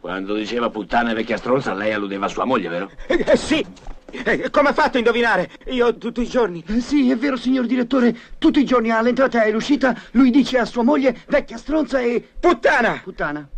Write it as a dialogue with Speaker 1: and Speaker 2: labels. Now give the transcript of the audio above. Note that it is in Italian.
Speaker 1: Quando diceva puttana e vecchia stronza, lei alludeva a sua moglie, vero?
Speaker 2: Eh, eh, sì! Eh, come ha fatto a indovinare? Io tutti i giorni. Eh, sì, è vero, signor direttore. Tutti i giorni all'entrata e all'uscita lui dice a sua moglie vecchia stronza e... Puttana! Puttana.